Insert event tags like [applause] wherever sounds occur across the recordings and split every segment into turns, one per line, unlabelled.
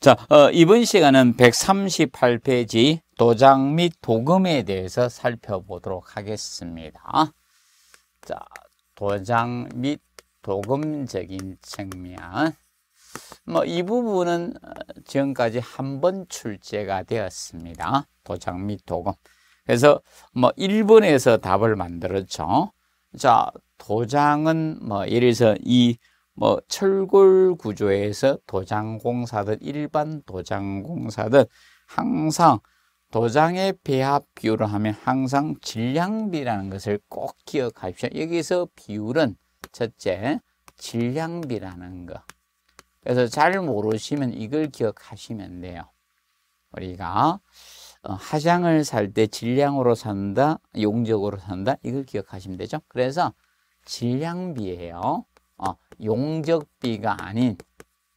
자, 어, 이번 시간은 138페이지 도장 및 도금에 대해서 살펴보도록 하겠습니다. 자, 도장 및 도금적인 측면. 뭐, 이 부분은 어, 지금까지 한 번 출제가 되었습니다. 도장 및 도금. 그래서 뭐, 1번에서 답을 만들었죠. 자, 도장은 뭐, 예를 들어서 이뭐 철골 구조에서 도장공사든 일반 도장공사든 항상 도장의 배합 비율을 하면 항상 질량비라는 것을 꼭 기억하십시오. 여기서 비율은 첫째 질량비라는 거. 그래서 잘 모르시면 이걸 기억하시면 돼요. 우리가 어, 하장을 살 때 질량으로 산다, 용적으로 산다 이걸 기억하시면 되죠. 그래서 질량비예요. 어, 용적비가 아닌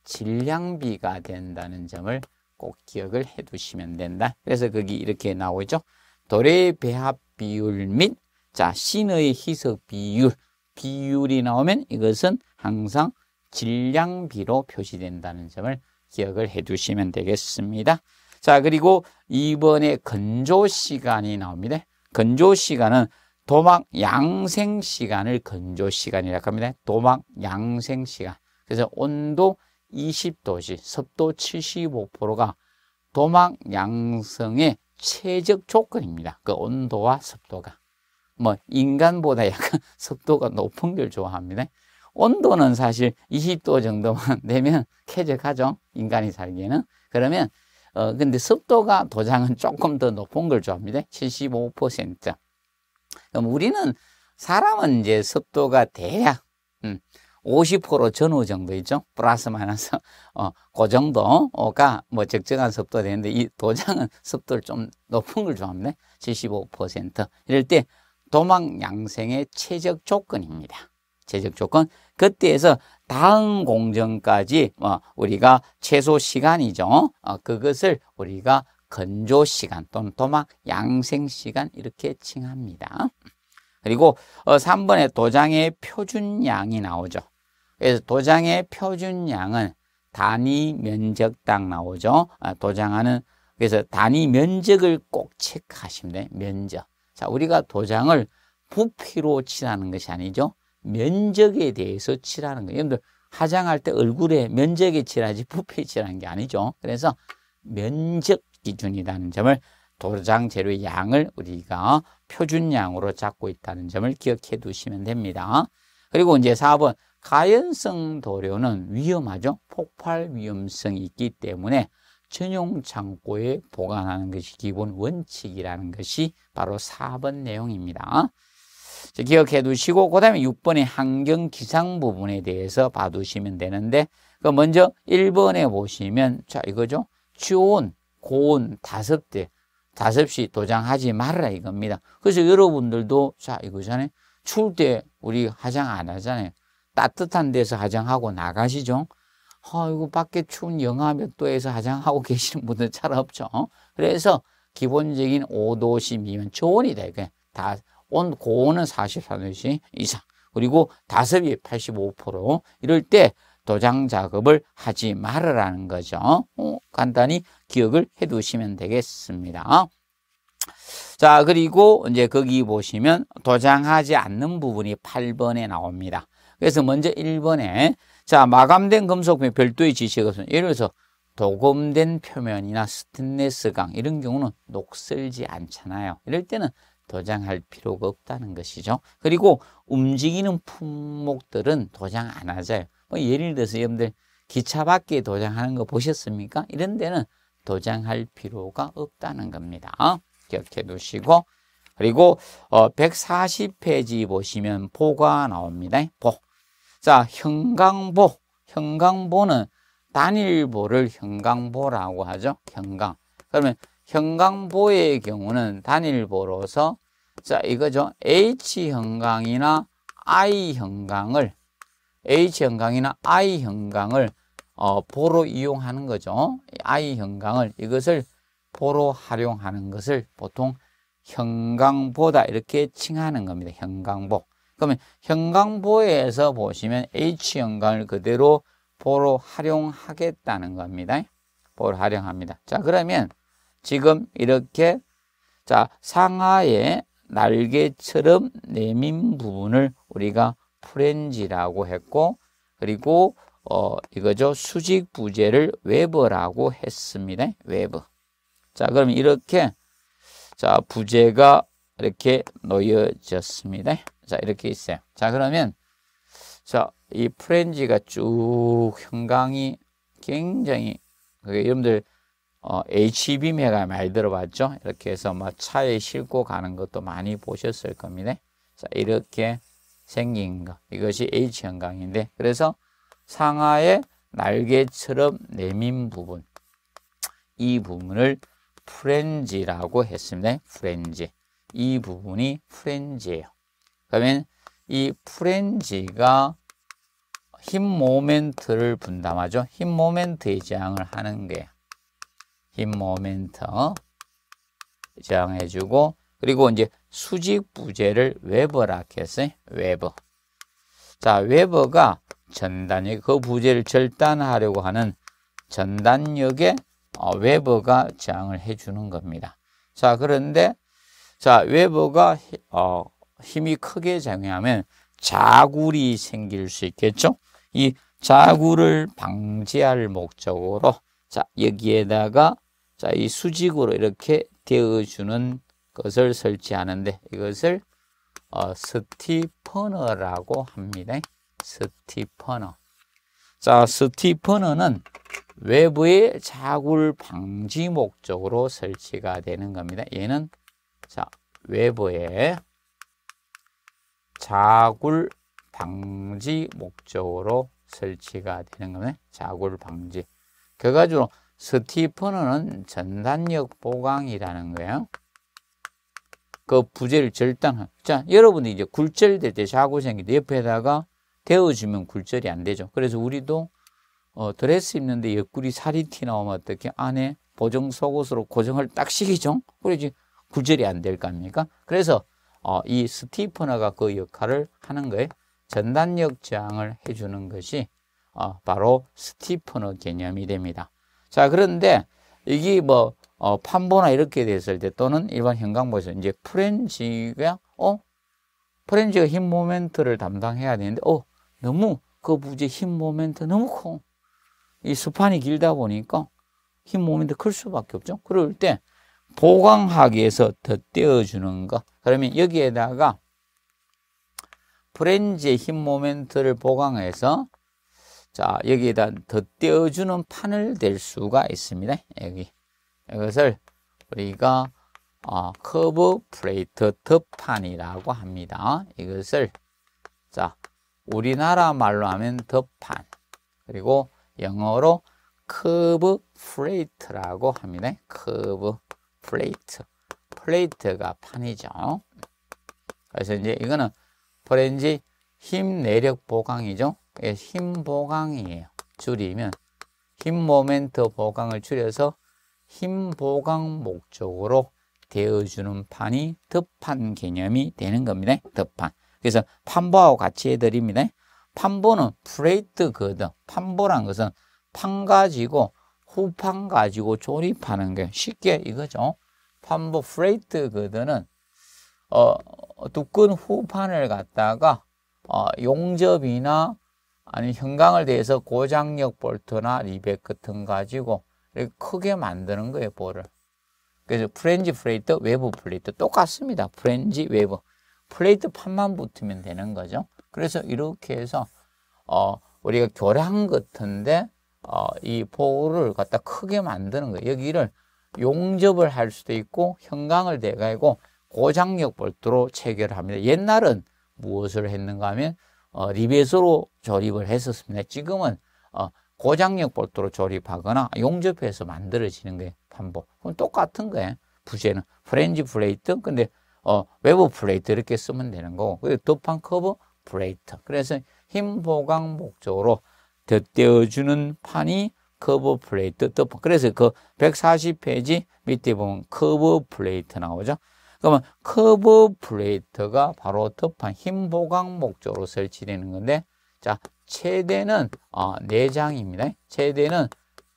질량비가 된다는 점을 꼭 기억을 해 두시면 된다. 그래서 거기 이렇게 나오죠. 도래 배합 비율 및 자, 신의 희석 비율, 비율이 나오면 이것은 항상 질량비로 표시된다는 점을 기억을 해 두시면 되겠습니다. 자, 그리고 이번에 건조 시간이 나옵니다. 건조 시간은 도망 양생 시간을 건조 시간이라고 합니다. 도망 양생 시간. 그래서 온도 20도씨, 습도 75%가 도망 양성의 최적 조건입니다. 그 온도와 습도가. 뭐 인간보다 약간 [laughs] 습도가 높은 걸 좋아합니다. 온도는 사실 20도 정도만 [laughs] 되면 쾌적하죠. 인간이 살기에는. 그러면 어 근데 습도가 도장은 조금 더 높은 걸 좋아합니다. 75%. 그럼 우리는 사람은 이제 습도가 대략 음, 50% 전후 정도 있죠. 플러스 마이너스 [laughs] 어, 그 정도가 뭐 적정한 습도 가 되는데 이 도장은 [laughs] 습도를 좀 높은 걸 좋아합니다. 75% 이럴 때 도망 양생의 최적 조건입니다. 최적 조건 그때에서 다음 공정까지 뭐 우리가 최소 시간이죠. 어, 그것을 우리가 건조 시간 또는 도막 양생 시간 이렇게 칭합니다. 그리고 3번에 어, 도장의 표준 양이 나오죠. 그래서 도장의 표준 양은 단위 면적당 나오죠. 아, 도장하는 그래서 단위 면적을 꼭 체크하시면 돼 면적. 자, 우리가 도장을 부피로 칠하는 것이 아니죠. 면적에 대해서 칠하는 거예요. 여러분들 화장할 때 얼굴에 면적에 칠하지 부피에 칠하는 게 아니죠. 그래서 면적 기준이라는 점을 도장 재료의 양을 우리가 표준량으로 잡고 있다는 점을 기억해 두시면 됩니다. 그리고 이제 4번 가연성 도료는 위험하죠. 폭발 위험성이 있기 때문에 전용 창고에 보관하는 것이 기본 원칙이라는 것이 바로 4번 내용입니다. 기억해 두시고 그 다음에 6번의 환경 기상 부분에 대해서 봐두시면 되는데 그 먼저 1번에 보시면 자 이거죠. 추온 고온 다섯 대 다섯시 도장하지 말라 아 이겁니다. 그래서 여러분들도 자 이거잖아요. 추울 때 우리 화장 안 하잖아요. 따뜻한 데서 화장하고 나가시죠. 아이거 밖에 추운 영하 몇 도에서 화장하고 [laughs] 계시는 분들 잘 없죠. 어? 그래서 기본적인 5도씨 미면 저온이다. 이게 다온 고온은 44도씨 이상. 그리고 다섯이85% 이럴 때 도장 작업을 하지 말으라는 거죠. 어? 간단히 기억을 해 두시면 되겠습니다. 자, 그리고 이제 거기 보시면 도장하지 않는 부분이 8번에 나옵니다. 그래서 먼저 1번에 자, 마감된 금속품 별도의 지시가 없습니 예를 들어서 도금된 표면이나 스탠레스 강 이런 경우는 녹슬지 않잖아요. 이럴 때는 도장할 필요가 없다는 것이죠. 그리고 움직이는 품목들은 도장 안 하죠. 뭐 예를 들어서 여러분들 기차 밖에 도장하는 거 보셨습니까? 이런 데는 도장할 필요가 없다는 겁니다. 어? 기억해 두시고 그리고 어, 140페이지 보시면 보가 나옵니다. 보. 자, 형광보. 형광보는 단일보를 형광보라고 하죠. 형광. 그러면 형광보의 경우는 단일보로서 자, 이거죠. H형광이나 I형광을 H형광이나 I형광을 어, 보로 이용하는 거죠. 아이 형광을 이것을 보로 활용하는 것을 보통 형광보다 이렇게 칭하는 겁니다. 형광보. 그러면 형광보에서 보시면 H 형광을 그대로 보로 활용하겠다는 겁니다. 보로 활용합니다. 자, 그러면 지금 이렇게 자, 상하의 날개처럼 내민 부분을 우리가 프렌지라고 했고 그리고 어, 이거죠. 수직 부재를 웨버라고 했습니다. 웨버. 자, 그럼 이렇게 자, 부재가 이렇게 놓여졌습니다. 자, 이렇게 있어요. 자, 그러면 자, 이 프렌지가 쭉 형광이 굉장히 여러분들 어, HB e 메가 많이 들어봤죠? 이렇게 해서 막 뭐 차에 싣고 가는 것도 많이 보셨을 겁니다. 자, 이렇게 생긴 거. 이것이 H형광인데 그래서 상하의 날개처럼 내민 부분 이 부분을 프렌지라고 했습니다. 프렌지 이 부분이 프렌지예요. 그러면 이 프렌지가 힘 모멘트를 분담하죠. 힘 모멘트의 저항을 하는 게힘 모멘트 저항해주고 그리고 이제 수직 부재를 웨버라 했어요. 웨버. 자, 웨버가 전단이 그 부재를 절단하려고 하는 전단력의 어, 웨버가 저항을 해주는 겁니다. 자 그런데 자 웨버가 어, 힘이 크게 작용하면 자굴이 생길 수 있겠죠. 이 자굴을 방지할 목적으로 자 여기에다가 자이 수직으로 이렇게 대어주는 것을 설치하는데 이것을 어, 스티퍼너라고 합니다. 스티퍼너. 자, 스티퍼너는 외부의 자굴 방지 목적으로 설치가 되는 겁니다. 얘는 자, 외부의 자굴 방지 목적으로 설치가 되는 거네. 자굴 방지. 그가지고 스티퍼너는 전단력 보강이라는 거예요. 그 부재를 절단한. 자, 여러분들 이제 굴절될 때 자구 생기 옆에다가 데워주면 굴절이 안 되죠. 그래서 우리도 어, 드레스 입는데 옆구리 살이 튀나오면 어떻게 안에 보정 속옷으로 고정을 딱 시키죠. 그래야지 굴절이 안될거 아닙니까? 그래서 어, 이스티퍼너가그 역할을 하는 거예요. 전단력 저항을 해주는 것이 어, 바로 스티퍼너 개념이 됩니다. 자 그런데 이게 뭐 어, 판보나 이렇게 됐을 때 또는 일반 형광보에서 이제 프렌지가 어프렌즈가힘 어? 모멘트를 담당해야 되는데 어 너무 그 부재 힘 모멘트 너무 커. 이수판이 길다 보니까 힘 모멘트 클 수밖에 없죠. 그럴 때 보강하기에서 더 떼어주는 거. 그러면 여기에다가 프렌즈의힘 모멘트를 보강해서 자 여기에다 더 떼어주는 판을 댈 수가 있습니다. 여기 이것을 우리가 어, 커브 플레이트 덮판이라고 합니다. 이것을 자 우리나라 말로 하면 더판 그리고 영어로 커브 플레이트라고 합니다. 커브 플레이트 플레이트가 판이죠. 그래서 이제 이거는 프렌지 힘 내력 보강이죠. 예, 힘 보강이에요. 줄이면 힘 모멘트 보강을 줄여서 힘 보강 목적으로 대어주는 판이 덮판 개념이 되는 겁니다. 덮판. 그래서 판보하고 같이 해드립니다. 판보는 플레이트거든. 판보란 것은 판 가지고 후판 가지고 조립하는 게 쉽게 이거죠. 판보 플레이트 거든은 어, 두끈 후판을 갖다가 어, 용접이나 아니 형광을 대해서 고장력 볼트나 리벳 같은 가지고 크게 만드는 거예요 볼을 그래서 프렌지 플레이트 외부 플레이트 똑같습니다 프렌지 외부 플레이트판만 붙으면 되는 거죠. 그래서 이렇게 해서 어, 우리가 교량 같은데 어, 이 보호를 갖다 크게 만드는 거예요. 여기를 용접을 할 수도 있고 형광을 대가지고 고장력 볼트로 체결합니다. 옛날은 무엇을 했는가 하면 어, 리벳으로 조립을 했었습니다. 지금은 어, 고장력 볼트로 조립하거나 용접해서 만들어지는 게 반복. 그럼 똑같은 거예요. 부재는 프렌즈 플레이트. 근데 어, 외부 플레이트 이렇게 쓰면 되는 거고 도판 커버 플레이트 그래서 힘 보강 목적으로 덧대어주는 판이 커버 플레이트 도판 그래서 그 140페이지 밑에 보면 커버 플레이트 나오죠 그러면 커버 플레이트가 바로 도판 힘 보강 목적으로 설치되는 건데 자 최대는 어, 아, 4장입니다 최대는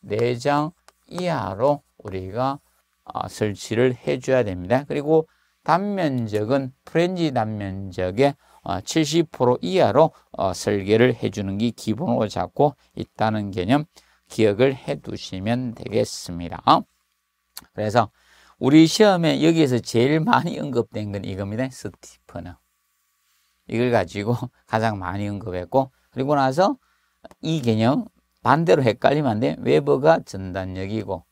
4장 이하로 우리가 어, 설치를 해줘야 됩니다 그리고 단면적은 프렌지 단면적의 70% 어, 이하로 어, 설계를 해주는 게 기본으로 잡고 있다는 개념 기억을 해두시면 되겠습니다. 그래서 우리 시험에 여기에서 제일 많이 언급된 건 이겁니다. 스티프는 이걸 가지고 [laughs] 가장 많이 언급했고 그리고 나서 이 개념 반대로 헷갈리면 안 돼. 웨버가 전단력이고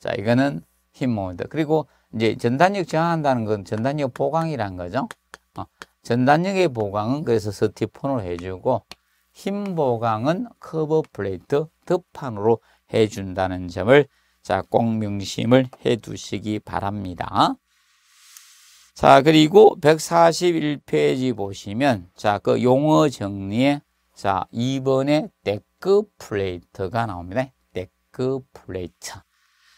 자 이거는 힘모드 그리고 이제 전단력 저항한다는 건 전단력 보강이란 거죠. 어, 전단력의 보강은 그래서 스티폰으로 해주고 힘 보강은 커버 플레이트 덮판으로 해준다는 점을 자, 꼭 명심을 해 두시기 바랍니다. 자, 그리고 141페이지 보시면, 자, 그 용어 정리에, 자, 2번에 데크 플레이트가 나옵니다. 데크 플레이트.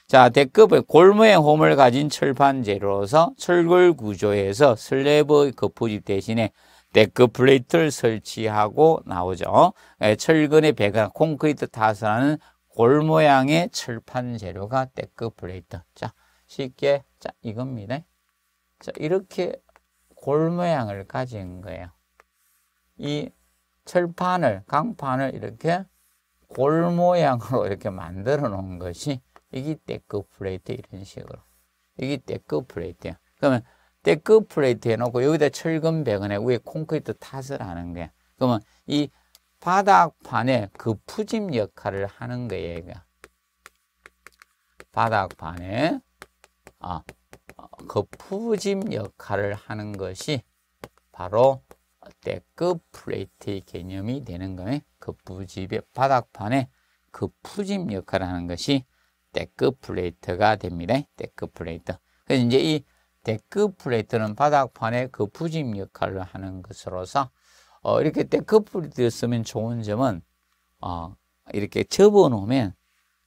자, 대급의 골무의 홈을 가진 철판 재료로서 철골 구조에서 슬래브 의 거푸집 대신에 데크 플레이트를 설치하고 나오죠. 예, 철근의 배가 콘크리트 타서 하는 골 모양의 철판 재료가 데크 플레이트. 자, 쉽게 자 이겁니다. 자, 이렇게 골 모양을 가진 거예요. 이 철판을 강판을 이렇게 골 모양으로 이렇게 만들어 놓은 것이 이게 데크 플레이트 이런 식으로 이게 데크 플레이트야 그러면 데크 플레이트 해놓고 여기다 철근 배근에 위에 콘크리트 탓을 하는 거야 그러면 이 바닥판에 그 푸짐 역할을 하는 거예요 얘 바닥판에 아, 그 푸짐 역할을 하는 것이 바로 데크 플레이트의 개념이 되는 거예요. 그 부집의 바닥판에 그 푸짐 역할을 하는 것이 데크 플레이트가 됩니다. 데크 플레이트. 그래서 이제 이 데크 플레이트는 바닥판의 그 부짐 역할을 하는 것으로서 어, 이렇게 데크 플레이트 쓰면 좋은 점은 어, 이렇게 접어 놓으면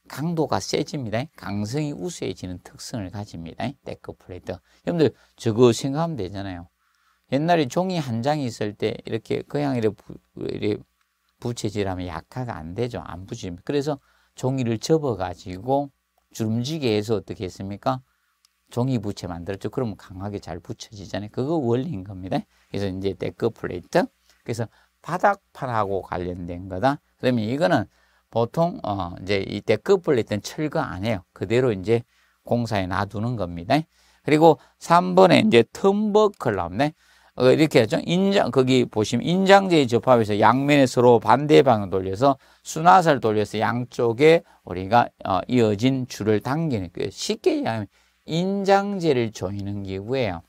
강도가 세집니다. 강성이 우수해지는 특성을 가집니다. 데크 플레이트. 여러분들 저거 생각하면 되잖아요. 옛날에 종이 한 장이 있을 때 이렇게 고양이렇게 부채질하면 약화가 안 되죠. 안부집 그래서 종이를 접어가지고 주름지게 해서 어떻게 했습니까? 종이 부채 만들었죠. 그러면 강하게 잘 붙여지잖아요. 그거 원리인 겁니다. 그래서 이제 데크 플레이트. 그래서 바닥판하고 관련된 거다. 그러면 이거는 보통 어 이제 이 데크 플레이트는 철거 안 해요. 그대로 이제 공사에 놔두는 겁니다. 그리고 3번에 이제 텀버클 나옵네. 어, 이렇게 했죠. 인장 거기 보시면 인장제의 접합에서 양면에 서로 반대 방향 돌려서 순화살 돌려서 양쪽에 우리가 어, 이어진 줄을 당기는 거예요. 쉽게 얘기하면 인장제를 조이는 기구예요.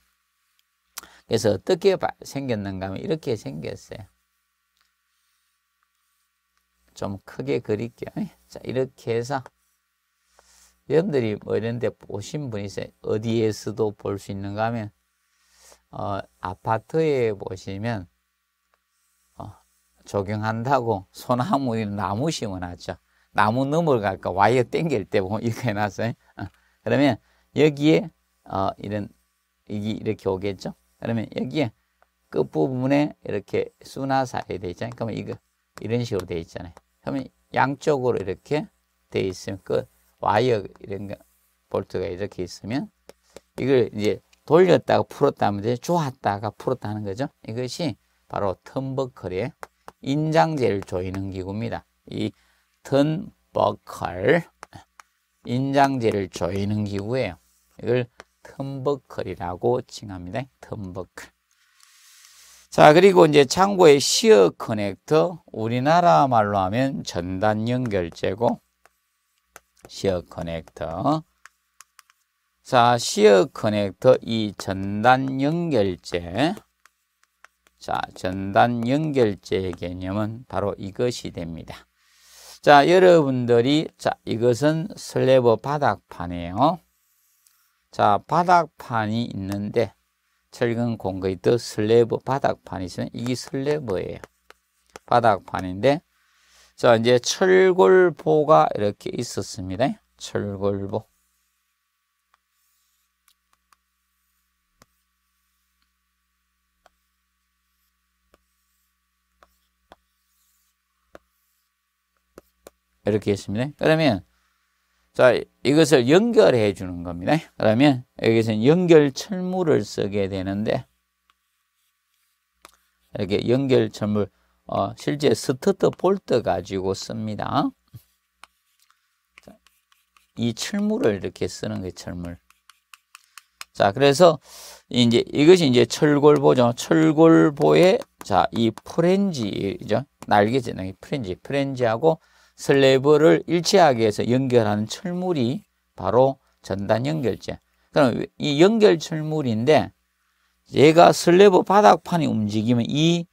그래서 어떻게 생겼는가 하면 이렇게 생겼어요. 좀 크게 그릴게요. 자, 이렇게 해서 여러분들이 뭐 이런 데 보신 분이 있어요. 어디에서도 볼 수 있는가 하면 어, 아파트에 보시면 어, 적용한다고 소나무에 나무 심어놨죠. 나무 넘어갈까 와이어 땡길 때 보면 이렇게 해놨어요. 어, 그러면 여기에 어, 이런 이게 이렇게 오겠죠. 그러면 여기에 끝부분에 이렇게 수나사에 돼 있잖아요. 그러면 이거 이런 식으로 돼 있잖아요. 그러면 양쪽으로 이렇게 돼 있으면 끝 와이어 이런 거 볼트가 이렇게 있으면 이걸 이제 돌렸다가 풀었다면 되죠. 조았다가 풀었다는 하 거죠. 이것이 바로 턴버클의 인장제를 조이는 기구입니다. 이 턴버클 인장제를 조이는 기구예요. 이걸 턴버클이라고 칭합니다. 턴버클. 자, 그리고 이제 창고의 시어 커넥터, 우리나라 말로 하면 전단 연결제고, 시어 커넥터. 자, 시어 커넥터 이 전단 연결제. 자, 전단 연결제 개념은 바로 이것이 됩니다. 자, 여러분들이 자, 이것은 슬래버 바닥판이에요. 자, 바닥판이 있는데 철근 콘크리트 슬래버 바닥판이 있으면 이게 슬래버예요. 바닥판인데 자, 이제 철골보가 이렇게 있었습니다. 철골보. 이렇게 했습니다. 그러면 자 이것을 연결해 주는 겁니다. 그러면 여기서는 연결 철물을 쓰게 되는데 이렇게 연결 철물 어, 실제 스타트 볼트 가지고 씁니다. 이 철물을 이렇게 쓰는 게 철물. 자, 그래서 이제 이것이 이제 철골보죠. 철골보의 자, 이 프렌지죠. 날개죠. 프렌지, 프렌지하고 슬래브를 일치하게 해서 연결하는 철물이 바로 전단 연결제. 그럼 이 연결 철물인데 얘가 슬래브 바닥판이 움직이면 이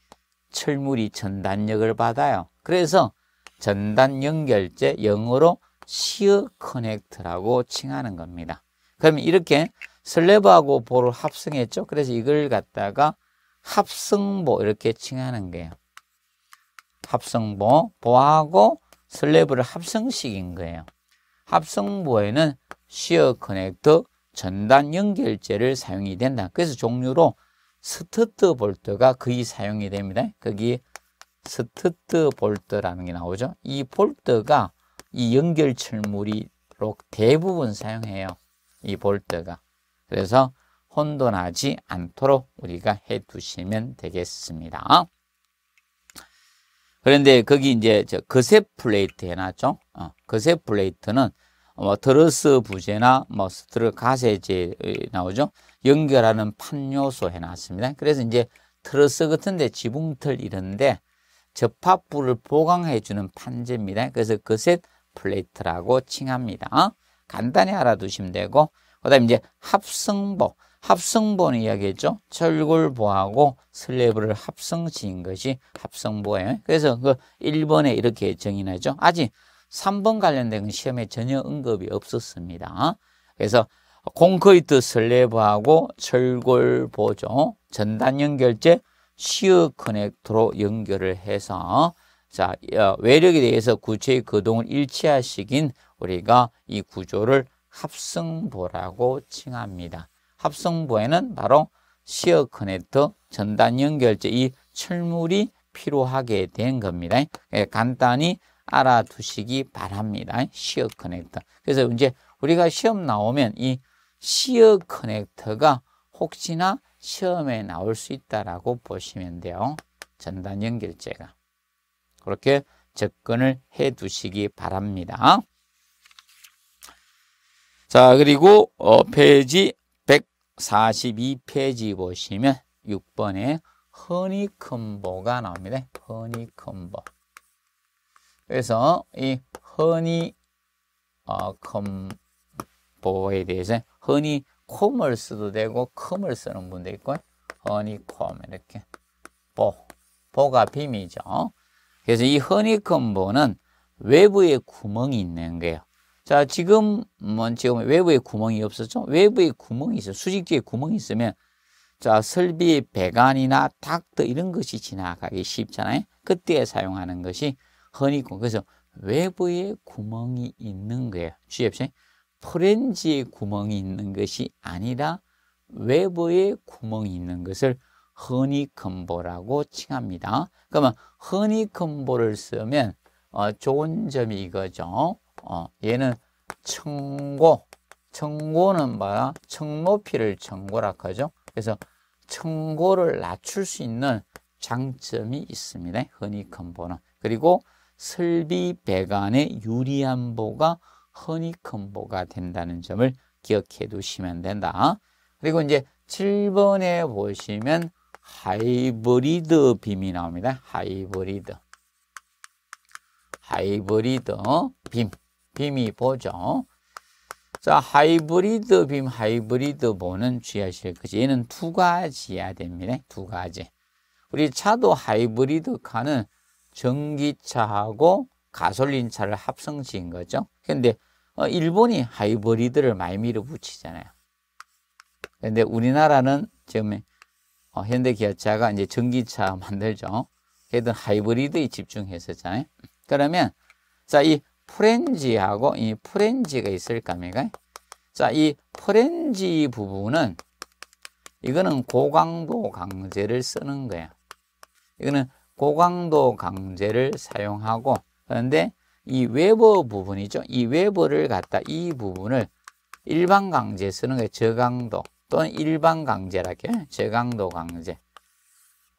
철물이 전단력을 받아요. 그래서 전단 연결제 영어로 시어 커넥트라고 칭하는 겁니다. 그러면 이렇게 슬래브하고 볼을 합성했죠. 그래서 이걸 갖다가 합성보 이렇게 칭하는 거예요. 합성보, 보하고 슬래브를 합성식인 거예요. 합성부에는 시어 커넥터 전단 연결제를 사용이 된다. 그래서 종류로 스튜트 볼트가 거의 사용이 됩니다. 거기 스튜트 볼트라는 게 나오죠. 이 볼트가 이 연결 철물이로 대부분 사용해요. 이 볼트가. 그래서 혼돈하지 않도록 우리가 해 두시면 되겠습니다. 그런데 거기 이제 저 거세 플레이트 해놨죠. 어, 거세 플레이트는 뭐 트러스 부재나 뭐 스트러 가세제 나오죠. 연결하는 판요소 해놨습니다. 그래서 이제 트러스 같은데 지붕틀 이런데 접합부를 보강해주는 판재입니다. 그래서 거셋 플레이트라고 칭합니다. 어? 간단히 알아두시면 되고 그다음 이제 합성복 합성보는 이야기했죠. 철골보하고 슬래브를 합성 지은 것이 합성보예요. 그래서 그 1번에 이렇게 정의나죠 아직 3번 관련된 건 시험에 전혀 언급이 없었습니다. 그래서 콘크리트 슬래브하고 철골보죠. 전단 연결제 시어 커넥터로 연결을 해서 자 어, 외력에 대해서 구체의 거동을 일치하시긴 우리가 이 구조를 합성보라고 칭합니다. 합성부에는 바로 시어 커넥터 전단 연결제 이 철물이 필요하게 된 겁니다. 예, 간단히 알아두시기 바랍니다. 시어 커넥터. 그래서 이제 우리가 시험 나오면 이 시어 커넥터가 혹시나 시험에 나올 수 있다라고 보시면 돼요. 전단 연결제가. 그렇게 접근을 해 두시기 바랍니다. 자, 그리고 어, 페이지 42페이지 보시면 6번에 허니컴보가 나옵니다. 허니컴보. 그래서 이 허니컴보에 어, 대해서 허니콤을 써도 되고 컴을 쓰는 분도 있고 허니콤 이렇게 보 보가 빔이죠. 그래서 이 허니컴보는 외부에 구멍이 있는 거예요. 자, 지금, 뭐, 지금 외부에 구멍이 없었죠? 외부에 구멍이 있어. 수직지에 구멍이 있으면, 자, 설비, 배관이나 닥터 이런 것이 지나가기 쉽잖아요? 그때 사용하는 것이 허니콤. 그래서 외부에 구멍이 있는 거예요. 주의합시다. 포렌지에 구멍이 있는 것이 아니라 외부에 구멍이 있는 것을 허니컴보라고 칭합니다. 그러면 허니컴보를 쓰면 어, 좋은 점이 이거죠. 어, 얘는 청고. 청고는 뭐야? 청높이를 청고라 하죠. 그래서 청고를 낮출 수 있는 장점이 있습니다. 허니컴보는. 그리고 설비 배관의 유리한 보가 허니컴보가 된다는 점을 기억해 두시면 된다. 그리고 이제 7번에 보시면 하이브리드 빔이 나옵니다. 하이브리드. 하이브리드 빔. 빔이 보죠. 자, 하이브리드 빔, 하이브리드 보는 취하실 것이 얘는 두 가지야 됩니다. 두 가지. 우리 차도 하이브리드 카는 전기차하고 가솔린차를 합성 지은 거죠. 근데 어, 일본이 하이브리드를 많이 밀어붙이잖아요. 근데 우리나라는 지금 어, 현대기아차가 이제 전기차 [laughs] 만들죠. 걔들 하이브리드에 집중했었잖아요. 그러면 자, 이 프렌지하고 이 프렌지가 있을 겁니다. 자, 이 프렌지 부분은 이거는 고강도 강제를 쓰는 거야. 이거는 고강도 강제를 사용하고 그런데 이 외버 부분이죠. 이 외버를 갖다 이 부분을 일반 강제 쓰는 게 저강도 또는 일반 강제라게 저강도 강제.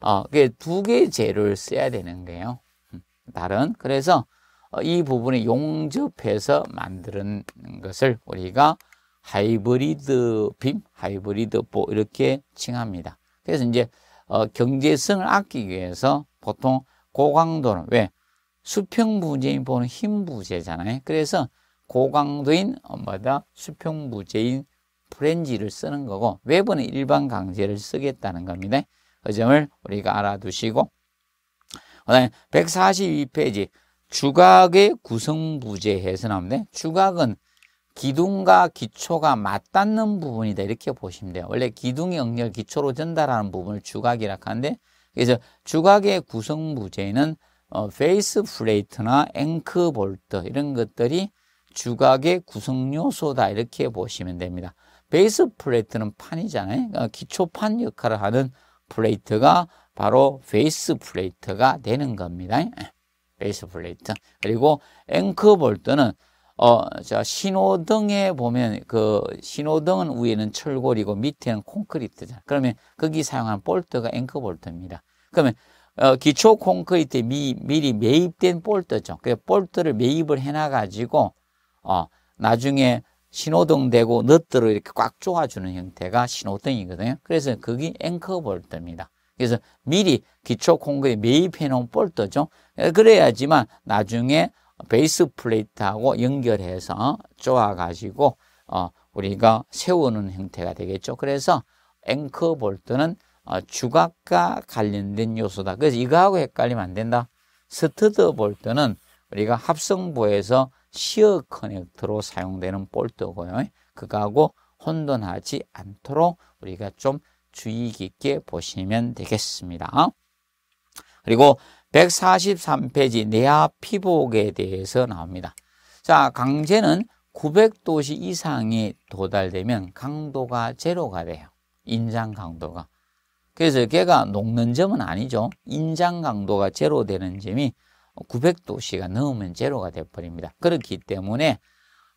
어, 그두개 재료를 써야 되는 거예요. 음, 다른 그래서 어, 이 부분에 용접해서 만드는 것을 우리가 하이브리드 빔, 하이브리드 보 이렇게 칭합니다. 그래서 이제 어, 경제성을 아끼기 위해서 보통 고강도는 왜 수평 부재인 보는 흰 부재잖아요. 그래서 고강도인 엄마다 수평 부재인 프렌지를 쓰는 거고 외부는 일반 강제를 쓰겠다는 겁니다. 그 점을 우리가 알아두시고 그다음에 142페이지 주각의 구성부재 해서 나오는데 주각은 기둥과 기초가 맞닿는 부분이다 이렇게 보시면 돼요. 원래 기둥이 억렬 기초로 전달하는 부분을 주각이라고 하는데 그래서 주각의 구성부재는 어, 페이스 플레이트나 앵크 볼트 이런 것들이 주각의 구성 요소다 이렇게 보시면 됩니다. 베이스 플레이트는 판이잖아요. 그러니까 기초판 역할을 하는 플레이트가 바로 페이스 플레이트가 되는 겁니다. 베이스 플레이트. 그리고 앵커 볼트는 어, 자, 신호등에 보면 그 신호등은 위에는 철골이고 밑에는 콘크리트잖아. 그러면 거기 사용한 볼트가 앵커 볼트입니다. 그러면 어, 기초 콘크리트에 미, 미리 매입된 볼트죠. 그 볼트를 매입을 해놔가지고 어, 나중에 신호등 되고 너트를 이렇게 꽉 조아주는 형태가 신호등이거든요. 그래서 그게 앵커 볼트입니다. 그래서 미리 기초 공급에 매입해 놓은 볼트죠. 그래야지만 나중에 베이스 플레이트하고 연결해서 쪼아 가지고 어, 우리가 세우는 형태가 되겠죠. 그래서 앵커 볼트는 어, 주각과 관련된 요소다. 그래서 이거하고 헷갈리면 안 된다. 스터드 볼트는 우리가 합성부에서 시어 커넥터로 사용되는 볼트고요. 그거하고 혼돈하지 않도록 우리가 좀 주의 깊게 보시면 되겠습니다. 그리고 143페이지 내압 피복에 대해서 나옵니다. 자, 강제는 900도씨 이상이 도달되면 강도가 제로가 돼요. 인장 강도가. 그래서 걔가 녹는 점은 아니죠. 인장 강도가 제로 되는 점이 900도씨가 넘으면 제로가 돼버립니다. 그렇기 때문에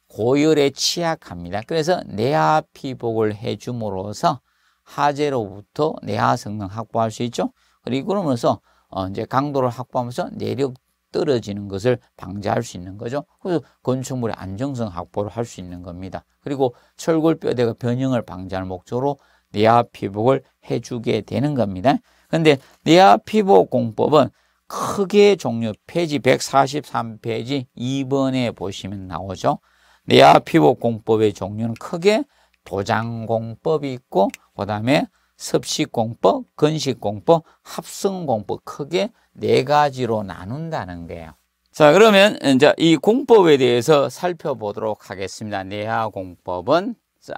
고열에 취약합니다. 그래서 내압 피복을 해줌으로써 하재로부터 내하 성능 확보할 수 있죠. 그리고 그러면서 어 이제 강도를 확보하면서 내력 떨어지는 것을 방지할 수 있는 거죠. 그래서 건축물의 안정성 확보를 할 수 있는 겁니다. 그리고 철골뼈대가 변형을 방지할 목적으로 내하 피복을 해주게 되는 겁니다. 그런데 내하 피복 공법은 크게 종류 페이지 143페이지 2번에 보시면 나오죠. 내하 피복 공법의 종류는 크게 도장공법이 있고 그 다음에 섭식공법, 건식공법, 합성공법 크게 네 가지로 나눈다는 거예요. 자 그러면 이제 이 공법에 대해서 살펴보도록 하겠습니다. 내하 공법은 자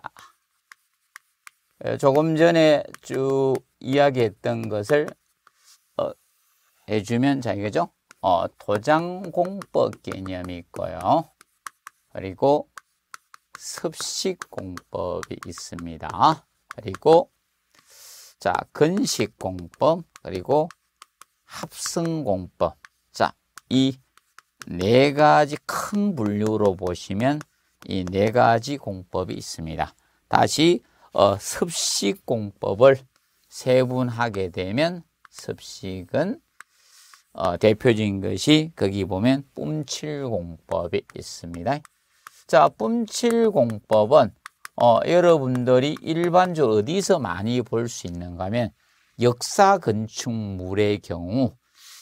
조금 전에 쭉 이야기했던 것을 어, 해주면 자 이거죠. 어, 도장공법 개념이 있고요. 그리고 습식공법이 있습니다. 그리고 자 근식공법 그리고 합성공법 자이 네 가지 큰 분류로 보시면 이 네 가지 공법이 있습니다. 다시 어, 습식공법을 세분하게 되면 습식은 어, 대표적인 것이 거기 보면 뿜칠공법이 있습니다. 자, 뿜칠공법은 어, 여러분들이 일반적으로 어디서 많이 볼 수 있는가 하면 역사 건축물의 경우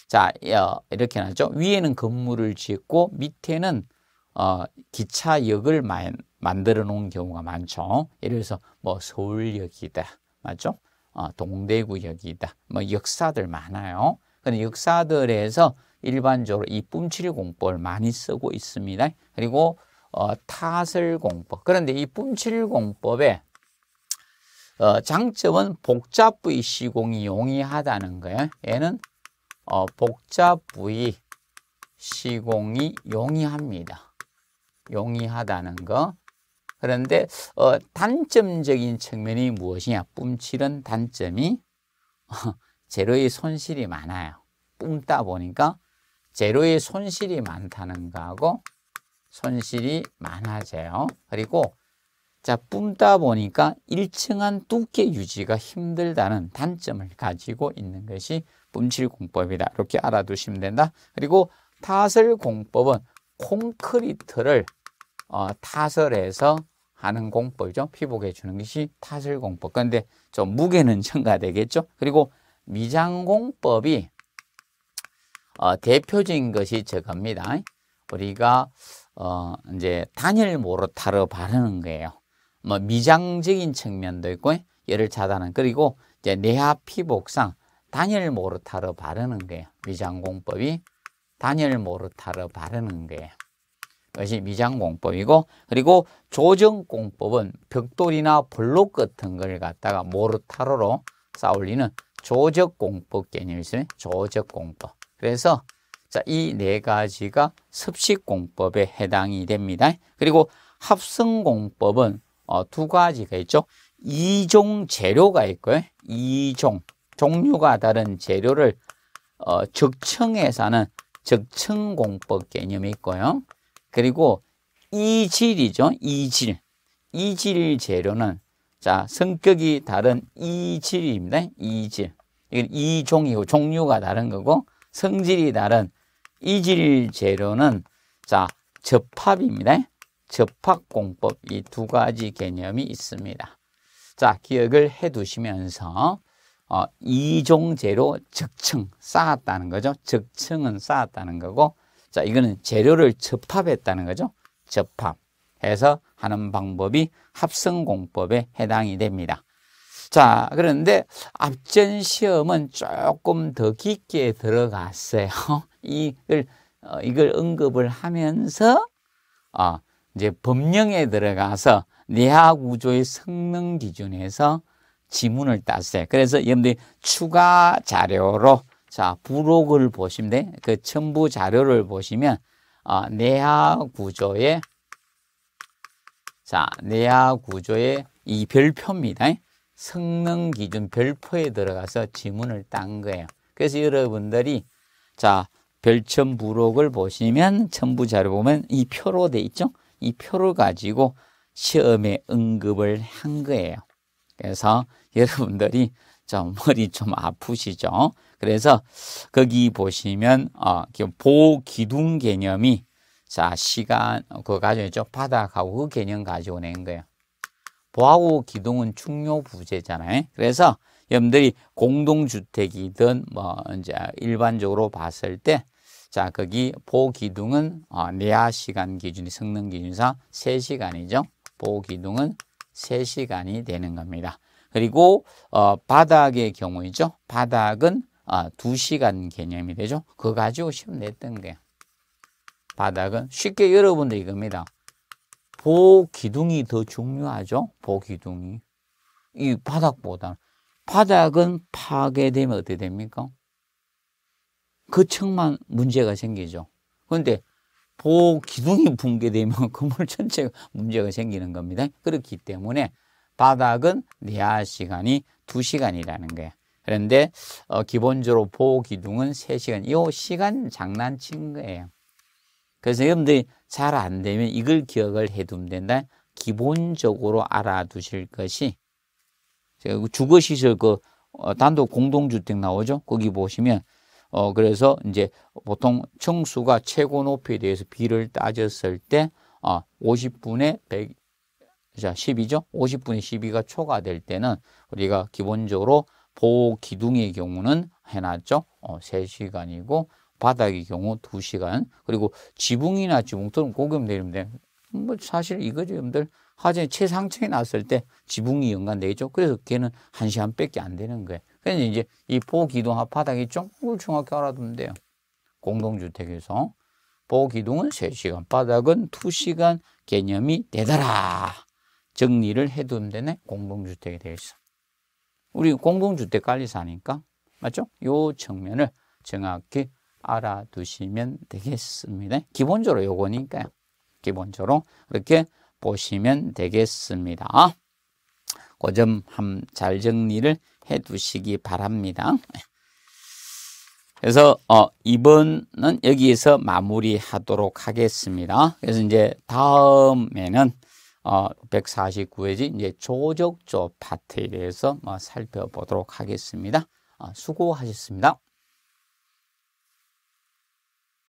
자, 어, 이렇게 나죠. 위에는 건물을 짓고 밑에는 어, 기차역을 마, 만들어 놓은 경우가 많죠. 예를 들어서 뭐 서울역이다. 맞죠? 어, 동대구역이다. 뭐 역사들 많아요. 근데 역사들에서 일반적으로 이 뿜칠 공법을 많이 쓰고 있습니다. 그리고 어, 타설공법. 그런데 이뿜칠공법의 어, 장점은 복잡 부위 시공이 용이하다는 거예요. 얘는 어, 복잡 부위 시공이 용이합니다. 용이하다는 거. 그런데 어, 단점적인 측면이 무엇이냐? 뿜칠은 단점이 어, 재료의 손실이 많아요. 뿜다 보니까 재료의 손실이 많다는 거하고 손실이 많아져요. 그리고 자 뿜다 보니까 일층한 두께 유지가 힘들다는 단점을 가지고 있는 것이 뿜칠공법이다. 이렇게 알아두시면 된다. 그리고 타설공법은 콘크리트를 어, 타설해서 하는 공법이죠. 피복해 주는 것이 타설공법. 그런데 좀 무게는 증가되겠죠. [laughs] 그리고 미장공법이 어, 대표적인 것이 저겁니다. 우리가 어, 이제 단일 모르타르 바르는 거예요. 뭐 미장적인 측면도 있고 열을 차단은 그리고 이제 내하 피복상 단일 모르타르 바르는 거예요. 미장공법이 단일 모르타르 바르는 거예요. 그것이 미장공법이고 그리고 조정공법은 벽돌이나 블록 같은 걸 갖다가 모르타르로 쌓올리는 조적공법 개념이 있어요. 조적공법. 그래서 자, 이 네 가지가 습식공법에 해당이 됩니다. 그리고 합성공법은 어, 두 가지가 있죠. 이종 재료가 있고요. 이종 종류가 다른 재료를 어, 적층에서 하는 적층공법 개념이 있고요. 그리고 이질이죠. 이질. 이질 재료는 자 성격이 다른 이질입니다. 이질. 이건 이종이고 종류가 다른 거고 성질이 다른 이질 재료는 자 접합입니다. 접합공법 이 두 가지 개념이 있습니다. 자 기억을 해두시면서 어, 이종 재료 적층 쌓았다는 거죠. 적층은 쌓았다는 거고 자 이거는 재료를 접합했다는 거죠. 접합 해서 하는 방법이 합성공법에 해당이 됩니다. 자, 그런데 앞전 시험은 조금 더 깊게 들어갔어요. [laughs] 이걸, 어, 이걸 언급을 하면서, 어, 이제 법령에 들어가서 내하 구조의 성능 기준에서 지문을 땄어요. 그래서 여러분들이 추가 자료로 자 부록을 보시면 돼. 그 첨부 자료를 보시면 어, 내하 구조의 자 내하 구조의 이 별표입니다. 성능 기준 별표에 들어가서 지문을 딴 거예요. 그래서 여러분들이 자 별첨 부록을 보시면 첨부 자료 보면 이 표로 돼 있죠. 이 표를 가지고 시험에 응급을 한 거예요. 그래서 여러분들이 좀 머리 좀 아프시죠. 그래서 거기 보시면 어, 보기둥 개념이 자 시간 그거 가지고 있죠. 바닥하고 그 개념 가지고 낸 거예요. 보하고 기둥은 충요 부재잖아요. 그래서 여러분들이 공동주택이든 뭐 이제 일반적으로 봤을 때 자, 거기 보기둥은 어, 내야 시간 기준이 성능 기준상 3시간이죠. 보기둥은 3시간이 되는 겁니다. 그리고 어, 바닥의 경우이죠. 바닥은 어, 2시간 개념이 되죠. 그거 가지고 시험 냈던 게 바닥은 쉽게 여러분들 이 이겁니다. 보기둥이 더 중요하죠. 보기둥이. 이 바닥보다. 바닥은 파괴되면 어떻게 됩니까? 그 층만 문제가 생기죠. 그런데 보기둥이 붕괴되면 건물 [laughs] 전체가 문제가 생기는 겁니다. 그렇기 때문에 바닥은 내야 시간이 2시간이라는 거예요. 그런데 어, 기본적으로 보기둥은 3시간. 이 시간 장난친 거예요. 그래서 여러분들이 잘 안 되면 이걸 기억을 해두면 된다. 기본적으로 알아두실 것이 주거시설 그 어, 단독 공동주택 나오죠. 거기 보시면 어 그래서 이제 보통 청수가 최고 높이에 대해서 비를 따졌을 때 어, 50분에 100, 자 10이죠. 50분에 12가 초과될 때는 우리가 기본적으로 보호 기둥의 경우는 해놨죠. 어, 3시간이고 바닥의 경우 두시간 그리고 지붕이나 지붕 또는 고금 내리면 뭐 돼. 사실 이거 여러분들. 하전에 최상층에 났을 때 지붕이 연관 되죠. 그래서 걔는 한 시간밖에 안 되는 거예요. 그래서 이제 이 보기둥과 바닥이 정말 정확히 알아두면 돼요. 공동주택에서 보기둥은 3시간, 바닥은 2시간 개념이 되더라. 정리를 해두면 되네. 공동주택에 대해서. 우리 공동주택 관리사니까 맞죠? 요 측면을 정확히 알아두시면 되겠습니다. 기본적으로 요거니까요. 기본적으로 이렇게 보시면 되겠습니다. 그점잘 정리를 해 두시기 바랍니다. 그래서 어, 이번은 여기에서 마무리하도록 하겠습니다. 그래서 이제 다음에는 어, 149회지 이제 조적조 파트에 대해서 뭐 살펴보도록 하겠습니다. 어, 수고하셨습니다.